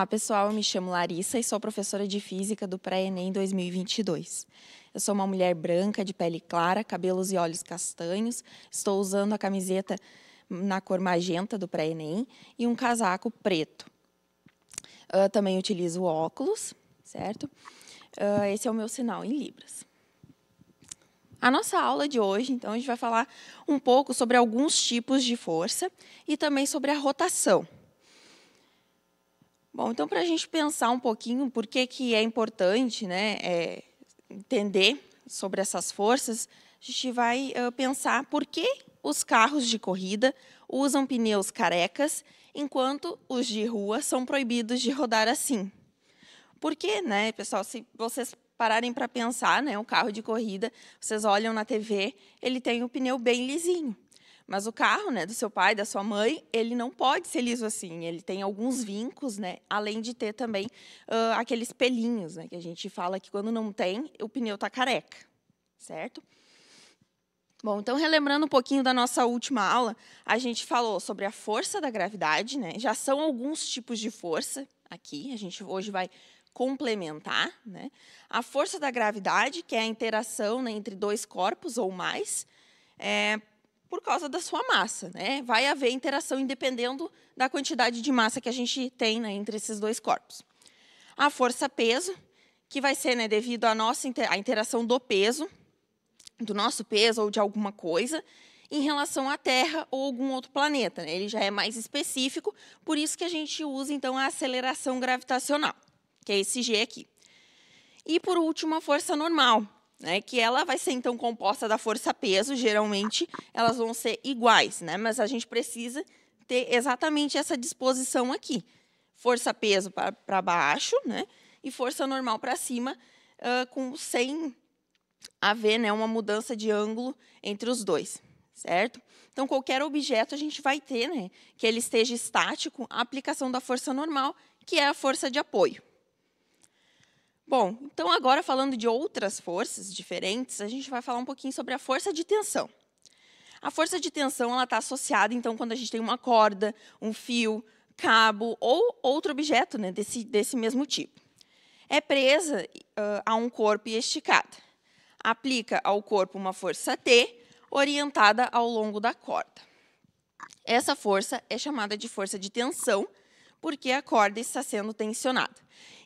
Olá, pessoal. Eu me chamo Larissa e sou professora de física do Pré-ENEM 2022. Eu sou uma mulher branca, de pele clara, cabelos e olhos castanhos. Estou usando a camiseta na cor magenta do Pré-ENEM e um casaco preto. Eu ah, também utilizo óculos, certo? Ah, esse é o meu sinal em libras. A nossa aula de hoje, então, a gente vai falar um pouco sobre alguns tipos de força e também sobre a rotação. Bom, então para a gente pensar um pouquinho por que, que é importante né, é, entender sobre essas forças, a gente vai uh, pensar por que os carros de corrida usam pneus carecas, enquanto os de rua são proibidos de rodar assim. Porque, né, pessoal, se vocês pararem para pensar, né, um carro de corrida, vocês olham na TV, ele tem o pneu bem lisinho. Mas o carro, né, do seu pai, da sua mãe, ele não pode ser liso assim. Ele tem alguns vincos, né? Além de ter também uh, aqueles pelinhos, né? Que a gente fala que quando não tem, o pneu tá careca, certo? Bom, então relembrando um pouquinho da nossa última aula, a gente falou sobre a força da gravidade, né? Já são alguns tipos de força aqui. A gente hoje vai complementar, né? A força da gravidade, que é a interação né, entre dois corpos ou mais, é, por causa da sua massa. Né? Vai haver interação independendo da quantidade de massa que a gente tem né, entre esses dois corpos. A força-peso, que vai ser né, devido à nossa inter à interação do peso, do nosso peso ou de alguma coisa, em relação à Terra ou algum outro planeta. Né? Ele já é mais específico, por isso que a gente usa, então, a aceleração gravitacional, que é esse G aqui. E, por último, a força normal, né? Que ela vai ser então composta da força-peso, geralmente elas vão ser iguais, né? Mas a gente precisa ter exatamente essa disposição aqui. Força-peso para baixo, né? E força normal para cima, uh, com sem haver né, uma mudança de ângulo entre os dois, certo? Então, qualquer objeto a gente vai ter, né, que ele esteja estático, a aplicação da força normal, que é a força de apoio. Bom, então agora falando de outras forças diferentes, a gente vai falar um pouquinho sobre a força de tensão. A força de tensão ela está associada, então, quando a gente tem uma corda, um fio, cabo ou outro objeto né, desse, desse mesmo tipo. É presa uh, a um corpo e esticada. Aplica ao corpo uma força T, orientada ao longo da corda. Essa força é chamada de força de tensão porque a corda está sendo tensionada.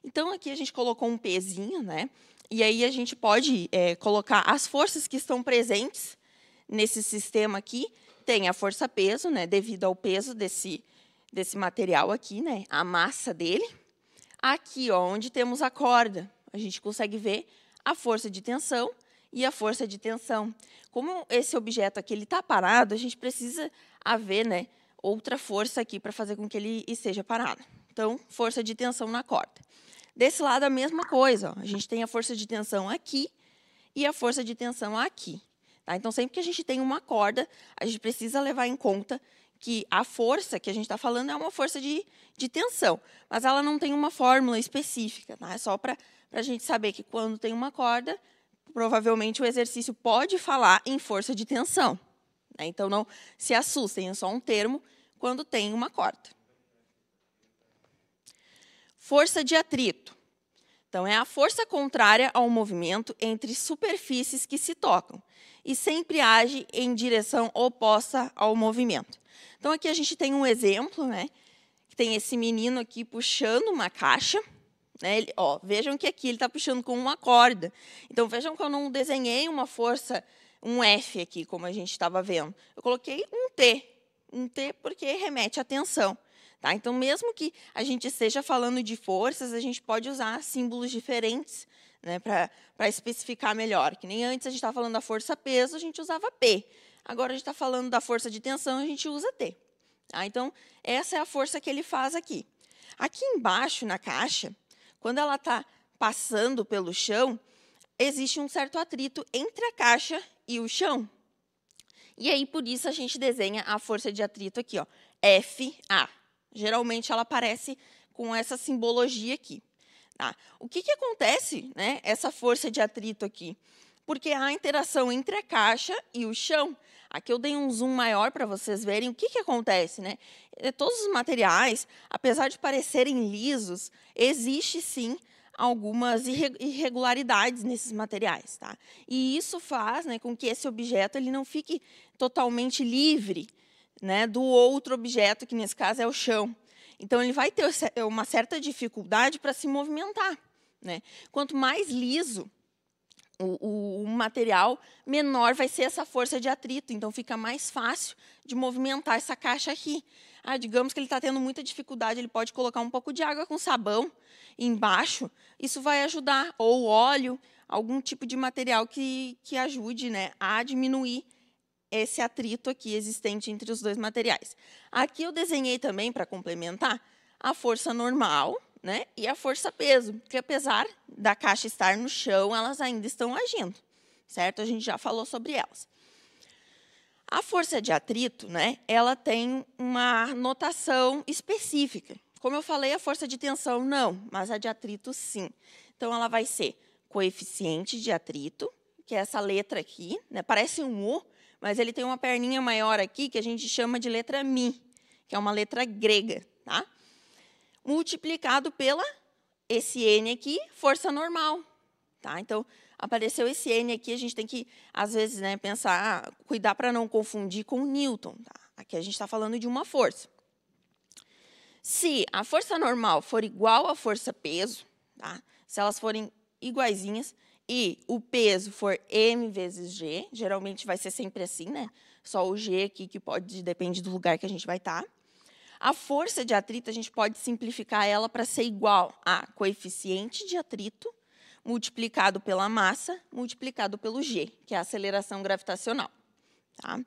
Então, aqui a gente colocou um pezinho, né? E aí a gente pode é, colocar as forças que estão presentes nesse sistema aqui. Tem a força peso, né? Devido ao peso desse, desse material aqui, né? A massa dele. Aqui, ó, onde temos a corda, a gente consegue ver a força de tensão e a força de tensão. Como esse objeto aqui está parado, a gente precisa haver, né? outra força aqui para fazer com que ele esteja parado. Então, força de tensão na corda. Desse lado, a mesma coisa. Ó. A gente tem a força de tensão aqui e a força de tensão aqui. Tá? Então, sempre que a gente tem uma corda, a gente precisa levar em conta que a força que a gente está falando é uma força de, de tensão, mas ela não tem uma fórmula específica. Tá? É só para a gente saber que quando tem uma corda, provavelmente o exercício pode falar em força de tensão. Né? Então, não se assustem, é só um termo quando tem uma corda. Força de atrito. Então, é a força contrária ao movimento entre superfícies que se tocam e sempre age em direção oposta ao movimento. Então, aqui a gente tem um exemplo, né? Que tem esse menino aqui puxando uma caixa. Né, ele, ó, vejam que aqui ele está puxando com uma corda. Então, vejam que eu não desenhei uma força, um F aqui, como a gente estava vendo. Eu coloquei um T, um T porque remete à tensão. Tá? Então, mesmo que a gente esteja falando de forças, a gente pode usar símbolos diferentes né, para especificar melhor. Que nem antes a gente estava falando da força peso, a gente usava P. Agora a gente está falando da força de tensão, a gente usa T. Tá? Então, essa é a força que ele faz aqui. Aqui embaixo, na caixa, quando ela está passando pelo chão, existe um certo atrito entre a caixa e o chão. E aí, por isso, a gente desenha a força de atrito aqui, ó, FA. Geralmente, ela aparece com essa simbologia aqui. Tá? O que, que acontece, né, essa força de atrito aqui? Porque há interação entre a caixa e o chão. Aqui eu dei um zoom maior para vocês verem o que, que acontece. Né? É, todos os materiais, apesar de parecerem lisos, existe sim algumas irregularidades nesses materiais, tá? E isso faz, né, com que esse objeto ele não fique totalmente livre, né, do outro objeto que nesse caso é o chão. Então ele vai ter uma certa dificuldade para se movimentar, né? Quanto mais liso o, o, material menor vai ser essa força de atrito, então fica mais fácil de movimentar essa caixa aqui. Ah, digamos que ele está tendo muita dificuldade, ele pode colocar um pouco de água com sabão embaixo, isso vai ajudar, ou óleo, algum tipo de material que, que ajude né, a diminuir esse atrito aqui existente entre os dois materiais. Aqui eu desenhei também, para complementar, a força normal, né? E a força peso, que apesar da caixa estar no chão, elas ainda estão agindo, certo? A gente já falou sobre elas. A força de atrito, né? Ela tem uma notação específica. Como eu falei, a força de tensão não, mas a de atrito sim. Então ela vai ser coeficiente de atrito, que é essa letra aqui, né? Parece um U, mas ele tem uma perninha maior aqui que a gente chama de letra mi, que é uma letra grega, tá? multiplicado pela esse N aqui, força normal. Tá? Então, apareceu esse N aqui, a gente tem que, às vezes, né, pensar, ah, cuidar para não confundir com Newton. Tá? Aqui a gente está falando de uma força. Se a força normal for igual à força peso, tá? se elas forem iguaizinhas, e o peso for m vezes g, geralmente vai ser sempre assim, né? Só o g aqui que pode, depende do lugar que a gente vai estar. Tá. A força de atrito, a gente pode simplificar ela para ser igual a coeficiente de atrito multiplicado pela massa multiplicado pelo g, que é a aceleração gravitacional. Tá?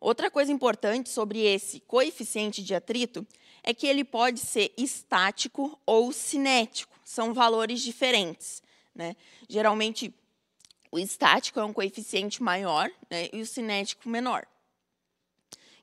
Outra coisa importante sobre esse coeficiente de atrito é que ele pode ser estático ou cinético, são valores diferentes. Né? Geralmente, o estático é um coeficiente maior né, e o cinético menor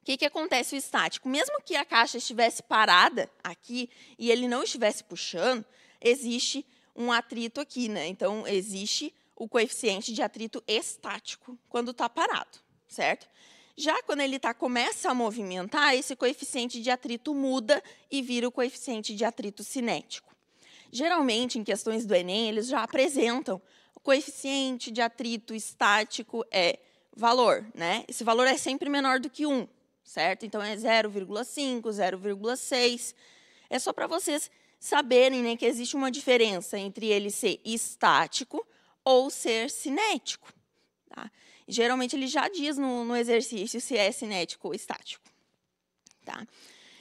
que, que acontece o estático? Mesmo que a caixa estivesse parada aqui e ele não estivesse puxando, existe um atrito aqui, né? Então, existe o coeficiente de atrito estático quando está parado, certo? Já quando ele tá, começa a movimentar, esse coeficiente de atrito muda e vira o coeficiente de atrito cinético. Geralmente, em questões do Enem, eles já apresentam o coeficiente de atrito estático é valor, né? Esse valor é sempre menor do que 1 certo? Então é 0,5, 0,6. É só para vocês saberem né, que existe uma diferença entre ele ser estático ou ser cinético. Tá? Geralmente ele já diz no, no, exercício se é cinético ou estático. Tá?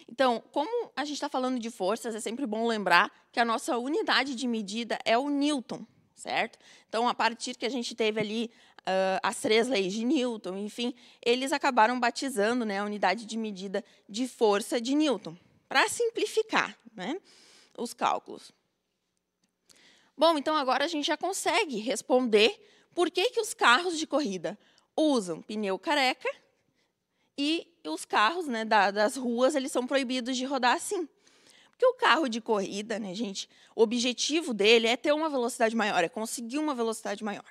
Então, como a gente está falando de forças, é sempre bom lembrar que a nossa unidade de medida é o Newton, certo? Então, a partir que a gente teve ali uh, as três leis de Newton, enfim, eles acabaram batizando né, a unidade de medida de força de Newton, para simplificar né, os cálculos. Bom, então agora a gente já consegue responder por que, que os carros de corrida usam pneu careca e os carros né, da, das ruas eles são proibidos de rodar assim. Porque o carro de corrida, né, gente, o objetivo dele é ter uma velocidade maior, é conseguir uma velocidade maior.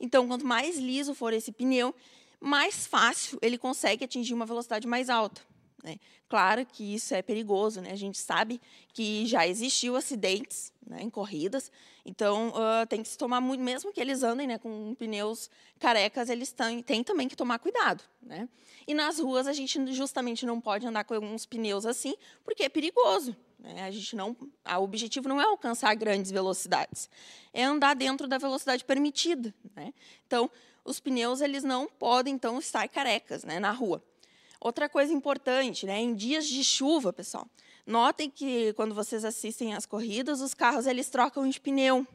Então, quanto mais liso for esse pneu, mais fácil ele consegue atingir uma velocidade mais alta. Né? Claro que isso é perigoso, né? a gente sabe que já existiu acidentes né, em corridas, então uh, tem que se tomar muito, mesmo que eles andem né, com pneus carecas, eles têm, têm também que tomar cuidado. Né? E nas ruas a gente justamente não pode andar com alguns pneus assim, porque é perigoso. Né? A gente não, o objetivo não é alcançar grandes velocidades, é andar dentro da velocidade permitida. Né? Então, os pneus eles não podem então estar carecas né, na rua. Outra coisa importante, né, em dias de chuva, pessoal, notem que quando vocês assistem às corridas, os carros eles trocam de pneu,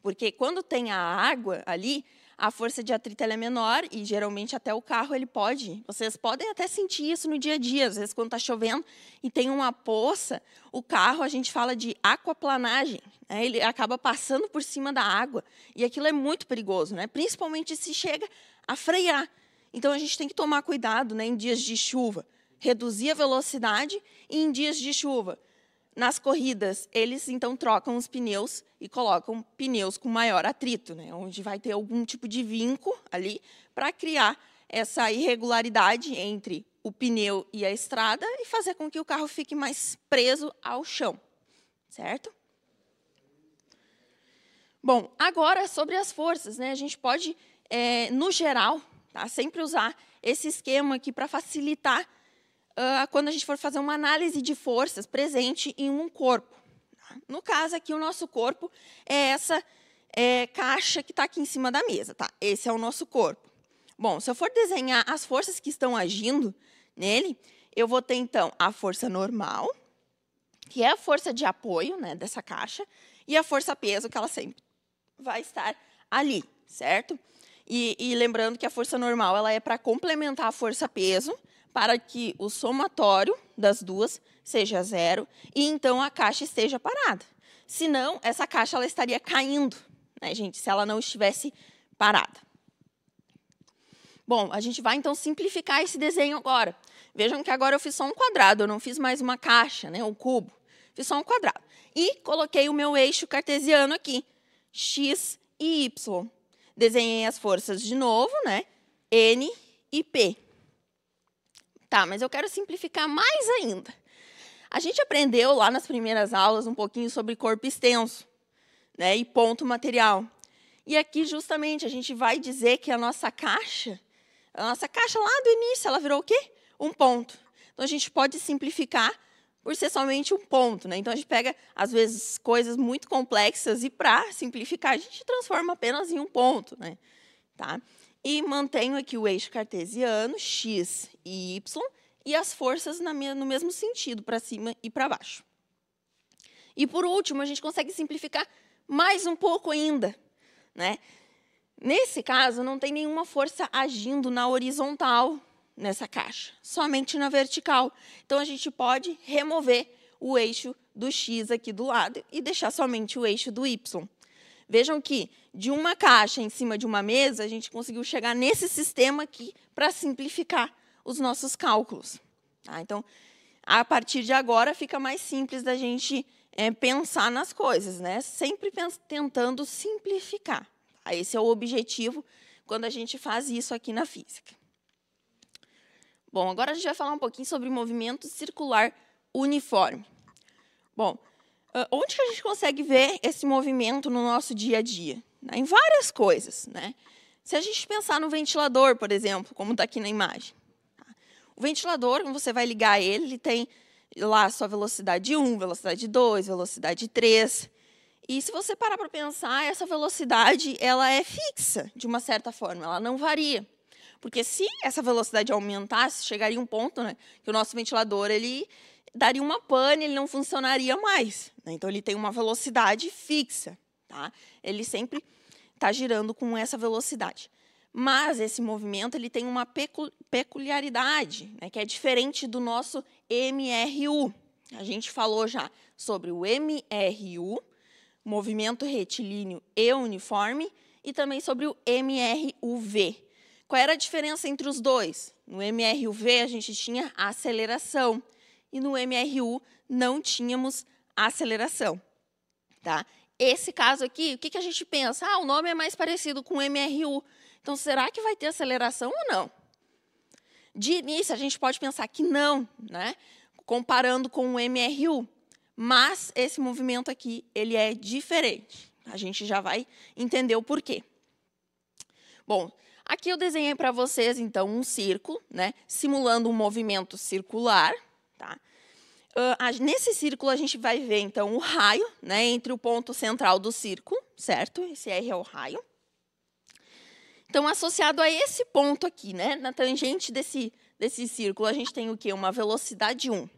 porque quando tem a água ali, a força de atrito é menor e geralmente até o carro ele pode. Vocês podem até sentir isso no dia a dia, às vezes quando está chovendo e tem uma poça, o carro a gente fala de aquaplanagem, né? ele acaba passando por cima da água e aquilo é muito perigoso, né? Principalmente se chega a frear. Então a gente tem que tomar cuidado, né, em dias de chuva, reduzir a velocidade e em dias de chuva nas corridas, eles então trocam os pneus e colocam pneus com maior atrito, né, onde vai ter algum tipo de vinco ali para criar essa irregularidade entre o pneu e a estrada e fazer com que o carro fique mais preso ao chão, certo? Bom, agora sobre as forças, né? A gente pode, é, no geral, tá, sempre usar esse esquema aqui para facilitar uh, quando a gente for fazer uma análise de forças presente em um corpo. Tá? No caso aqui, o nosso corpo é essa é, caixa que está aqui em cima da mesa. Tá? Esse é o nosso corpo. Bom, se eu for desenhar as forças que estão agindo nele, eu vou ter, então, a força normal, que é a força de apoio né, dessa caixa, e a força peso, que ela sempre vai estar ali, certo? E, e lembrando que a força normal ela é para complementar a força peso, para que o somatório das duas seja zero e então a caixa esteja parada. Senão, essa caixa ela estaria caindo, né, gente, se ela não estivesse parada. Bom, a gente vai então simplificar esse desenho agora. Vejam que agora eu fiz só um quadrado, eu não fiz mais uma caixa, né, um cubo. Fiz só um quadrado. E coloquei o meu eixo cartesiano aqui, x e y. Desenhei as forças de novo, né? N e P. Tá, mas eu quero simplificar mais ainda. A gente aprendeu lá nas primeiras aulas um pouquinho sobre corpo extenso né, e ponto material. E aqui, justamente, a gente vai dizer que a nossa caixa, a nossa caixa lá do início, ela virou o quê? Um ponto. Então, a gente pode simplificar por ser somente um ponto. Né? Então, a gente pega, às vezes, coisas muito complexas e, para simplificar, a gente transforma apenas em um ponto. Né? Tá? E mantenho aqui o eixo cartesiano, x e y, e as forças minha, no mesmo sentido, para cima e para baixo. E, por último, a gente consegue simplificar mais um pouco ainda. Né? Nesse caso, não tem nenhuma força agindo na horizontal nessa caixa, somente na vertical. Então, a gente pode remover o eixo do x aqui do lado e deixar somente o eixo do y. Vejam que de uma caixa em cima de uma mesa, a gente conseguiu chegar nesse sistema aqui para simplificar os nossos cálculos. Tá? Então, a partir de agora, fica mais simples da gente é, pensar nas coisas, né? sempre tentando simplificar. Tá? Esse é o objetivo quando a gente faz isso aqui na física. Bom, agora a gente vai falar um pouquinho sobre movimento circular uniforme. Bom, ah, onde que a gente consegue ver esse movimento no nosso dia a dia? Né? Em várias coisas. Né? Se a gente pensar no ventilador, por exemplo, como está aqui na imagem. Tá? O ventilador, quando você vai ligar ele, ele tem lá a sua velocidade 1, velocidade 2, velocidade 3. E se você parar para pensar, essa velocidade ela é fixa, de uma certa forma, ela não varia. Porque se essa velocidade aumentasse, chegaria um ponto né, que o nosso ventilador ele daria uma pane, ele não funcionaria mais. Né? Então, ele tem uma velocidade fixa. Tá? Ele sempre está girando com essa velocidade. Mas esse movimento ele tem uma peculiaridade, né? que é diferente do nosso MRU. A gente falou já sobre o MRU, movimento retilíneo e uniforme, e também sobre o MRUV. Qual era a diferença entre os dois? No MRUV, a gente tinha aceleração, e no MRU não tínhamos aceleração. Tá? Esse caso aqui, o que, que a gente pensa? Ah, o nome é mais parecido com MRU. Então, será que vai ter aceleração ou não? De início, a gente pode pensar que não, né? comparando com o MRU. Mas esse movimento aqui, ele é diferente. A gente já vai entender o porquê. Bom, aqui eu desenhei para vocês, então, um círculo, né? simulando um movimento circular. Tá? Uh, nesse círculo, a gente vai ver, então, o raio né, entre o ponto central do círculo, certo? Esse R é o raio. Então, associado a esse ponto aqui, né, na tangente desse, desse círculo, a gente tem o quê? Uma velocidade 1.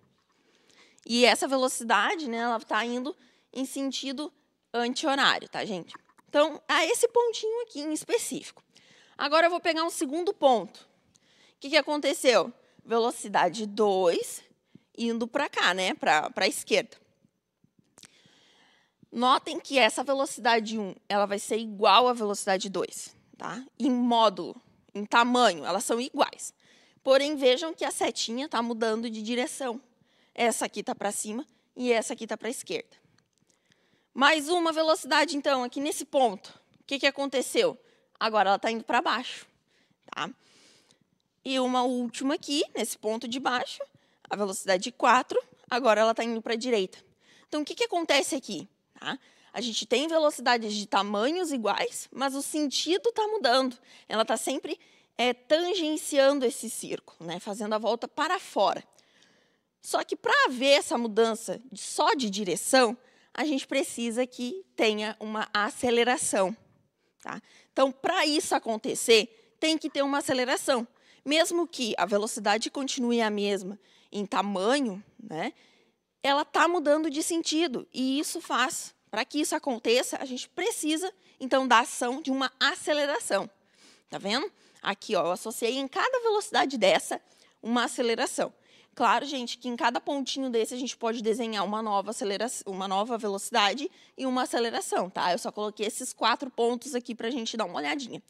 E essa velocidade né, ela está indo em sentido anti-horário, tá, gente? Então, a esse pontinho aqui em específico. Agora, eu vou pegar um segundo ponto. O que, que aconteceu? Velocidade 2 indo para cá, né, para a esquerda. Notem que essa velocidade 1 ela vai ser igual à velocidade 2, tá? em módulo, em tamanho, elas são iguais. Porém, vejam que a setinha está mudando de direção. Essa aqui está para cima e essa aqui está para a esquerda. Mais uma velocidade, então, aqui nesse ponto. O que, que aconteceu? Agora ela está indo para baixo. Tá? E uma última aqui, nesse ponto de baixo, a velocidade 4, agora ela está indo para a direita. Então, o que, que acontece aqui? Tá? A gente tem velocidades de tamanhos iguais, mas o sentido está mudando. Ela está sempre é, tangenciando esse círculo, né? fazendo a volta para fora. Só que para haver essa mudança só de direção, a gente precisa que tenha uma aceleração. Tá? Então, para isso acontecer, tem que ter uma aceleração mesmo que a velocidade continue a mesma em tamanho, né, ela está mudando de sentido. E isso faz, para que isso aconteça, a gente precisa, então, da ação de uma aceleração. Está vendo? Aqui, ó, eu associei em cada velocidade dessa uma aceleração. Claro, gente, que em cada pontinho desse a gente pode desenhar uma nova aceleração, uma nova velocidade e uma aceleração, tá? Eu só coloquei esses quatro pontos aqui para a gente dar uma olhadinha.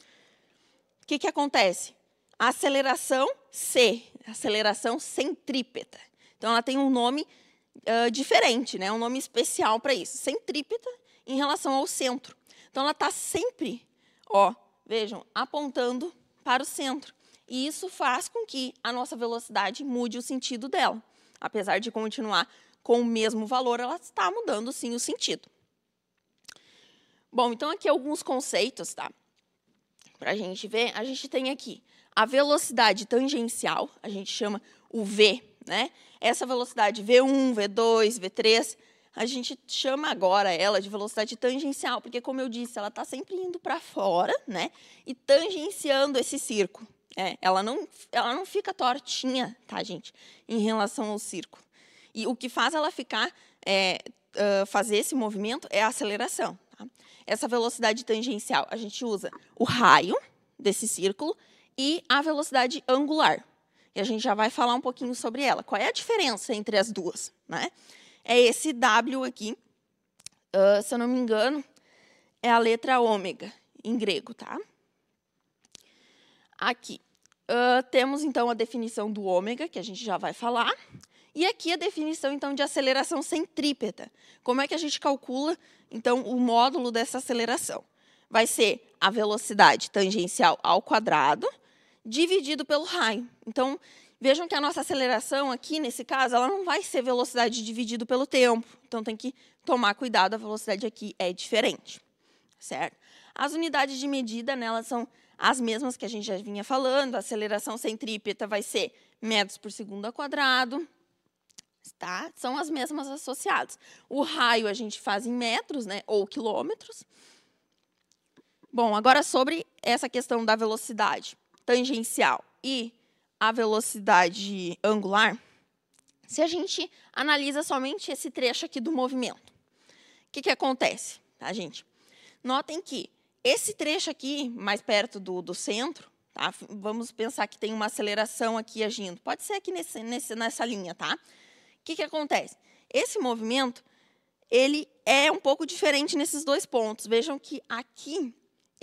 O que, que acontece? aceleração C, aceleração centrípeta. Então, ela tem um nome uh, diferente, né? um nome especial para isso. Centrípeta em relação ao centro. Então, ela está sempre, ó, vejam, apontando para o centro. E isso faz com que a nossa velocidade mude o sentido dela. Apesar de continuar com o mesmo valor, ela está mudando sim o sentido. Bom, então aqui alguns conceitos, tá? Para a gente ver, a gente tem aqui a velocidade tangencial, a gente chama o V, né? Essa velocidade V1, V2, V3, a gente chama agora ela de velocidade tangencial, porque como eu disse, ela está sempre indo para fora, né? E tangenciando esse circo. É, ela não, ela não fica tortinha, tá, gente? Em relação ao circo. E o que faz ela ficar é, uh, fazer esse movimento é a aceleração. Tá? Essa velocidade tangencial a gente usa o raio desse círculo e a velocidade angular. E a gente já vai falar um pouquinho sobre ela. Qual é a diferença entre as duas? Né? É esse W aqui, uh, se eu não me engano, é a letra ômega, em grego, tá? Aqui. Uh, temos, então, a definição do ômega, que a gente já vai falar. E aqui a definição, então, de aceleração centrípeta. Como é que a gente calcula, então, o módulo dessa aceleração? Vai ser a velocidade tangencial ao quadrado dividido pelo raio. Então, vejam que a nossa aceleração aqui, nesse caso, ela não vai ser velocidade dividido pelo tempo. Então, tem que tomar cuidado, a velocidade aqui é diferente. Certo? As unidades de medida, né, elas são as mesmas que a gente já vinha falando. A aceleração centrípeta vai ser metros por segundo ao quadrado. Tá? São as mesmas associadas. O raio a gente faz em metros né, ou quilômetros. Bom, agora sobre essa questão da velocidade tangencial e a velocidade angular, se a gente analisa somente esse trecho aqui do movimento, o que, que acontece, tá, gente? Notem que esse trecho aqui, mais perto do, do centro, tá? Vamos pensar que tem uma aceleração aqui agindo. Pode ser aqui nesse, nesse, nessa linha, tá? O que, que acontece? Esse movimento, ele é um pouco diferente nesses dois pontos. Vejam que aqui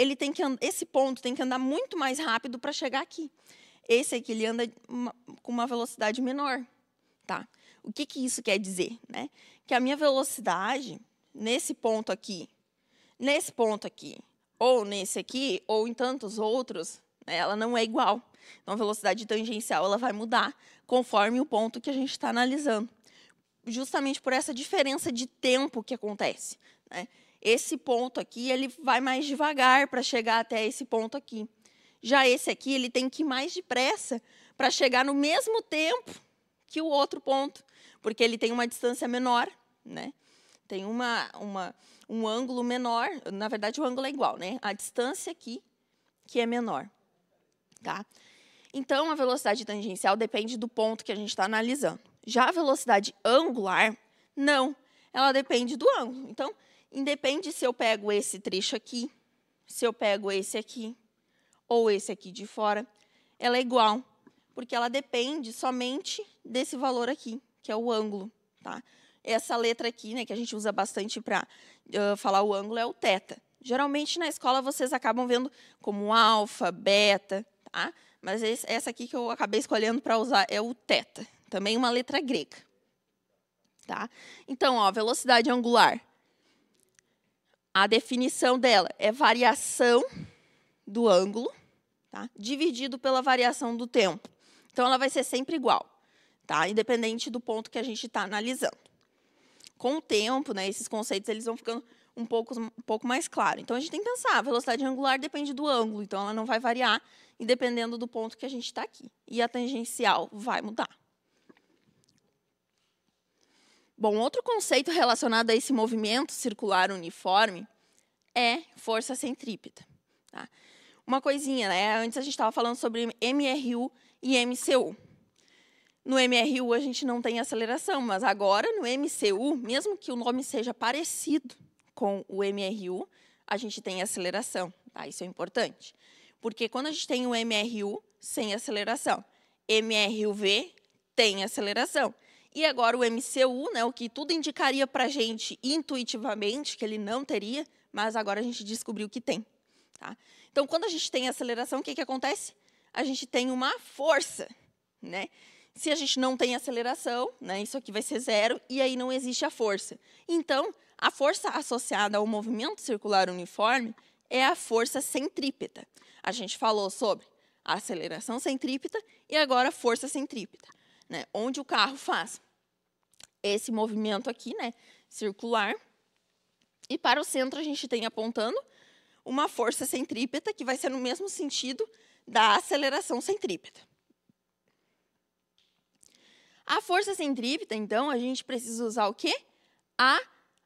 ele tem que esse ponto tem que andar muito mais rápido para chegar aqui. Esse aqui ele anda uma, com uma velocidade menor, tá? O que, que isso quer dizer, né? Que a minha velocidade nesse ponto aqui, nesse ponto aqui, ou nesse aqui, ou em tantos outros, né, ela não é igual. Então, a velocidade tangencial ela vai mudar conforme o ponto que a gente está analisando, justamente por essa diferença de tempo que acontece. Né? Esse ponto aqui, ele vai mais devagar para chegar até esse ponto aqui. Já esse aqui, ele tem que ir mais depressa para chegar no mesmo tempo que o outro ponto, porque ele tem uma distância menor, né? Tem uma, uma, um ângulo menor, na verdade o ângulo é igual, né? A distância aqui que é menor, tá? Então a velocidade tangencial depende do ponto que a gente está analisando. Já a velocidade angular, não, ela depende do ângulo. Então, Independe se eu pego esse trecho aqui, se eu pego esse aqui, ou esse aqui de fora, ela é igual, porque ela depende somente desse valor aqui, que é o ângulo. Tá? Essa letra aqui, né, que a gente usa bastante para uh, falar o ângulo, é o teta. Geralmente na escola vocês acabam vendo como alfa, beta, tá? mas esse, essa aqui que eu acabei escolhendo para usar é o teta, também uma letra grega. Tá? Então, ó, velocidade angular a definição dela é variação do ângulo tá? dividido pela variação do tempo. Então, ela vai ser sempre igual, tá? independente do ponto que a gente está analisando. Com o tempo, né, esses conceitos eles vão ficando um pouco, um pouco mais claros. Então, a gente tem que pensar, a velocidade angular depende do ângulo, então ela não vai variar, dependendo do ponto que a gente está aqui. E a tangencial vai mudar. Bom, outro conceito relacionado a esse movimento circular uniforme é força centrípeta. Tá? Uma coisinha, né? Antes a gente estava falando sobre MRU e MCU. No MRU a gente não tem aceleração, mas agora no MCU, mesmo que o nome seja parecido com o MRU, a gente tem aceleração. Tá? Isso é importante. Porque quando a gente tem o MRU sem aceleração, MRUV tem aceleração. E agora o MCU, né, o que tudo indicaria para a gente intuitivamente que ele não teria, mas agora a gente descobriu que tem. Tá? Então, quando a gente tem aceleração, o que, que acontece? A gente tem uma força. Né? Se a gente não tem aceleração, né, isso aqui vai ser zero, e aí não existe a força. Então, a força associada ao movimento circular uniforme é a força centrípeta. A gente falou sobre aceleração centrípeta e agora força centrípeta né? Onde o carro faz esse movimento aqui, né? Circular. E para o centro a gente tem apontando uma força centrípeta que vai ser no mesmo sentido da aceleração centrípeta. A força centrípeta, então, a gente precisa usar o quê? A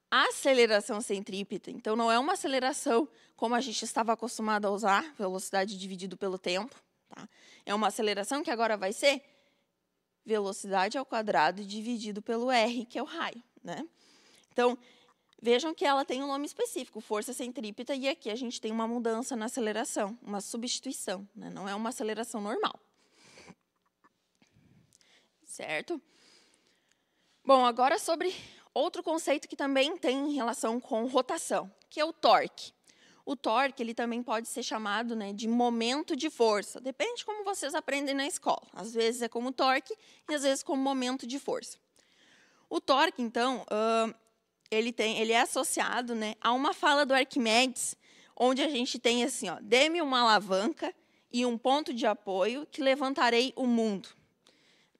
aceleração centrípeta. Então, não é uma aceleração como a gente estava acostumado a usar, velocidade dividido pelo tempo. Tá? É uma aceleração que agora vai ser velocidade ao quadrado dividido pelo r, que é o raio. Né? Então, vejam que ela tem um nome específico, força centrípeta, e aqui a gente tem uma mudança na aceleração, uma substituição, né? não é uma aceleração normal. Certo? Bom, agora sobre outro conceito que também tem relação com rotação, que é o torque. O torque ele também pode ser chamado né, de momento de força. Depende como vocês aprendem na escola. Às vezes é como torque e às vezes como momento de força. O torque, então, uh, ele, tem, ele é associado né, a uma fala do Arquimedes, onde a gente tem assim, ó, dê-me uma alavanca e um ponto de apoio que levantarei o mundo.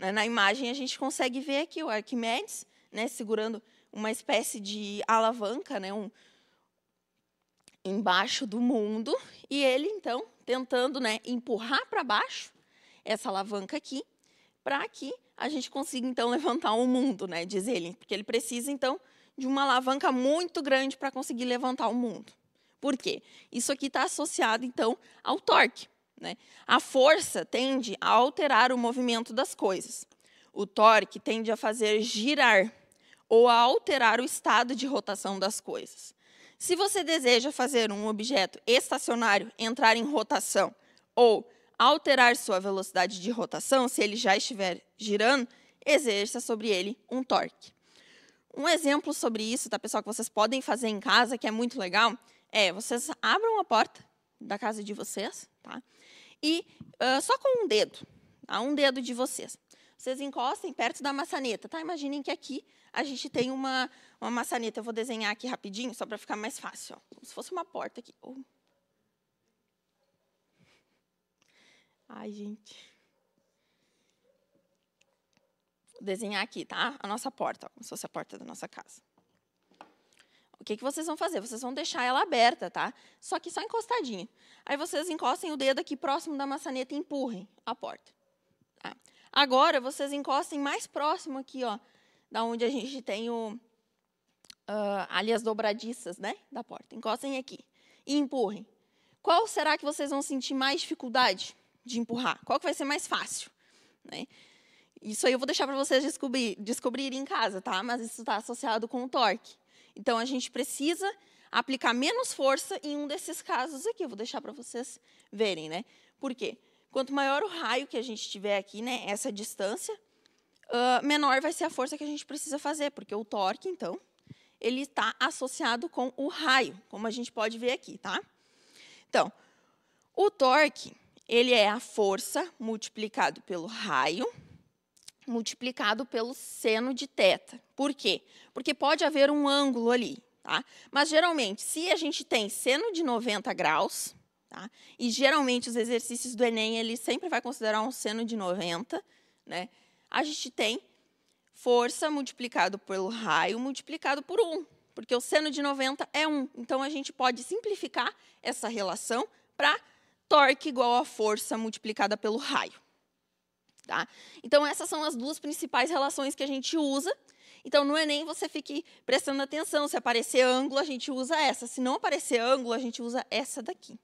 Né, na imagem a gente consegue ver aqui o Arquimedes, né, segurando uma espécie de alavanca, né, um, embaixo do mundo e ele então tentando, né, empurrar para baixo essa alavanca aqui para que a gente consiga então levantar o mundo, né, diz ele, porque ele precisa então de uma alavanca muito grande para conseguir levantar o mundo. Por quê? Isso aqui está associado então ao torque. Né? A força tende a alterar o movimento das coisas. O torque tende a fazer girar ou a alterar o estado de rotação das coisas. Se você deseja fazer um objeto estacionário entrar em rotação ou alterar sua velocidade de rotação se ele já estiver girando, exerça sobre ele um torque. Um exemplo sobre isso, tá, pessoal, que vocês podem fazer em casa, que é muito legal, é vocês abram a porta da casa de vocês, tá? E uh, só com um dedo, tá? um dedo de vocês. Vocês encostem perto da maçaneta, tá? Imaginem que aqui a gente tem uma, uma maçaneta. Eu vou desenhar aqui rapidinho, só para ficar mais fácil. Ó. Como se fosse uma porta aqui. Oh. Ai, gente. Vou desenhar aqui, tá? A nossa porta, ó, como se fosse a porta da nossa casa. O que, que vocês vão fazer? Vocês vão deixar ela aberta, tá? Só que só encostadinha. Aí vocês encostem o dedo aqui próximo da maçaneta e empurrem a porta. Tá? Agora, vocês encostem mais próximo aqui, ó, da onde a gente tem o, uh, ali as dobradiças né, da porta. Encostem aqui e empurrem. Qual será que vocês vão sentir mais dificuldade de empurrar? Qual que vai ser mais fácil? Né? Isso aí eu vou deixar para vocês descobrir, descobrirem em casa, tá? Mas isso está associado com o torque. Então a gente precisa aplicar menos força em um desses casos aqui. Eu vou deixar para vocês verem, né? Por quê? Quanto maior o raio que a gente tiver aqui, né, essa distância, ah, menor vai ser a força que a gente precisa fazer, porque o torque, então, ele está associado com o raio, como a gente pode ver aqui, tá? Então, o torque, ele é a força multiplicado pelo raio, multiplicado pelo seno de θ. Por quê? Porque pode haver um ângulo ali, tá? Mas, geralmente, se a gente tem seno de 90 graus, tá? E, geralmente, os exercícios do Enem, ele sempre vai considerar um seno de 90, né? a gente tem força multiplicado pelo raio multiplicado por 1, porque o seno de 90 é 1. Então, a gente pode simplificar essa relação para torque igual a força multiplicada pelo raio. Tá? Então, essas são as duas principais relações que a gente usa. Então, no Enem, é você fique prestando atenção. Se aparecer ângulo, a gente usa essa. Se não aparecer ângulo, a gente usa essa daqui.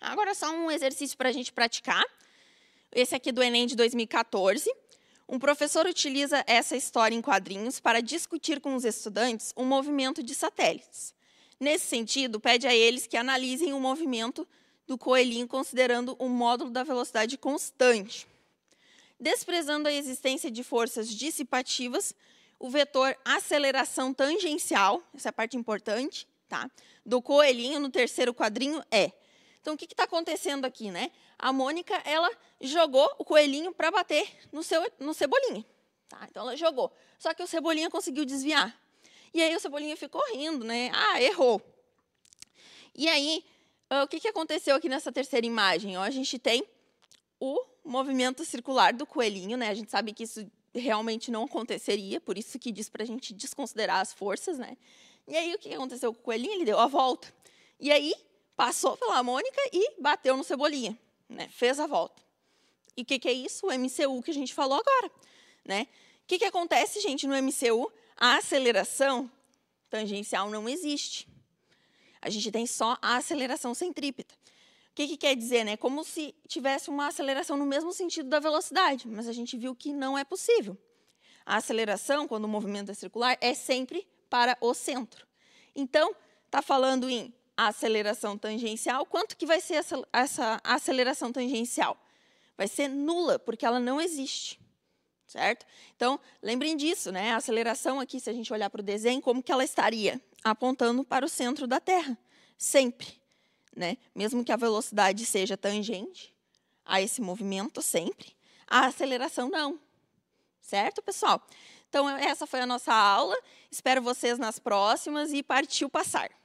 Agora, só um exercício para a gente praticar. Esse aqui do Enem de 2014. Um professor utiliza essa história em quadrinhos para discutir com os estudantes o movimento de satélites. Nesse sentido, pede a eles que analisem o movimento do coelhinho considerando o módulo da velocidade constante. Desprezando a existência de forças dissipativas, o vetor aceleração tangencial, essa é a parte importante, tá? do coelhinho no terceiro quadrinho é então, o que está acontecendo aqui? Né? A Mônica ela jogou o coelhinho para bater no, seu, no Cebolinha. Tá? Então, ela jogou. Só que o Cebolinha conseguiu desviar. E aí, o Cebolinha ficou rindo. né? Ah, errou. E aí, ah, o que, que aconteceu aqui nessa terceira imagem? Ó, a gente tem o movimento circular do coelhinho. Né? A gente sabe que isso realmente não aconteceria, por isso que diz para a gente desconsiderar as forças. Né? E aí, o que aconteceu com o coelhinho? Ele deu a volta. E aí, Passou pela Mônica e bateu no Cebolinha, né? Fez a volta. E o que, que, é isso? O MCU que a gente falou agora, né? O que, que acontece, gente, no MCU? A aceleração tangencial não existe. A gente tem só a aceleração centrípeta. O que, que quer dizer? né? como se tivesse uma aceleração no mesmo sentido da velocidade, mas a gente viu que não é possível. A aceleração, quando o movimento é circular, é sempre para o centro. Então, está falando em a aceleração tangencial, quanto que vai ser essa, essa aceleração tangencial? Vai ser nula, porque ela não existe. Certo? Então, lembrem disso, né? A aceleração aqui, se a gente olhar para o desenho, como que ela estaria? Apontando para o centro da Terra, sempre. Né? Mesmo que a velocidade seja tangente a esse movimento, sempre. A aceleração não. Certo, pessoal? Então, essa foi a nossa aula. Espero vocês nas próximas e partiu passar.